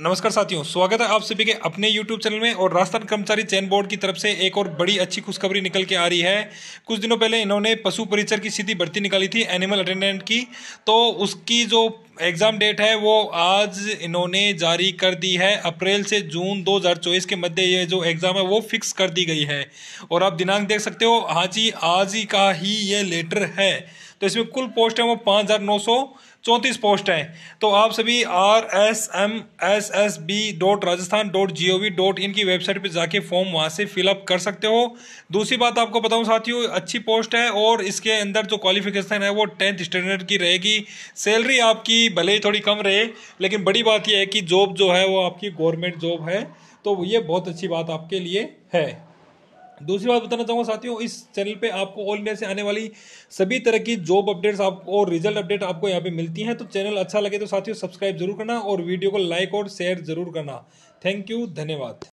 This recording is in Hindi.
नमस्कार साथियों स्वागत है आप सभी के अपने YouTube चैनल में और राजस्थान कर्मचारी चयन बोर्ड की तरफ से एक और बड़ी अच्छी खुशखबरी निकल के आ रही है कुछ दिनों पहले इन्होंने पशु परिचर की सीधी भर्ती निकाली थी एनिमल अटेंडेंट की तो उसकी जो एग्ज़ाम डेट है वो आज इन्होंने जारी कर दी है अप्रैल से जून 2024 के मध्य ये जो एग्ज़ाम है वो फिक्स कर दी गई है और आप दिनांक देख सकते हो हाँ जी आज ही का ही ये लेटर है तो इसमें कुल पोस्ट हैं वो पाँच हज़ार नौ सौ चौंतीस पोस्ट हैं तो आप सभी R S M S S B dot Rajasthan dot G O V dot in की वेबसाइट पर जाके फॉर्म वहाँ से फिलअप कर सकते हो दूसरी बात आपको बताऊँ साथियों अच्छी पोस्ट है और इसके अंदर जो क्वालिफिकेशन है वो टेंथ स्टैंडर्ड की रहेगी सैलरी आपकी भले ही थोड़ी कम रहे लेकिन बड़ी बात यह है कि जॉब जो है वो आपकी गवर्नमेंट जॉब है तो ये बहुत अच्छी बात आपके लिए है दूसरी बात बताना चाहूँगा साथियों इस चैनल पे आपको ऑल इंडिया से आने वाली सभी तरह की जॉब अपडेट्स आपको और रिजल्ट अपडेट आपको यहाँ पे मिलती हैं तो चैनल अच्छा लगे तो साथियों सब्सक्राइब जरूर करना और वीडियो को लाइक और शेयर जरूर करना थैंक यू धन्यवाद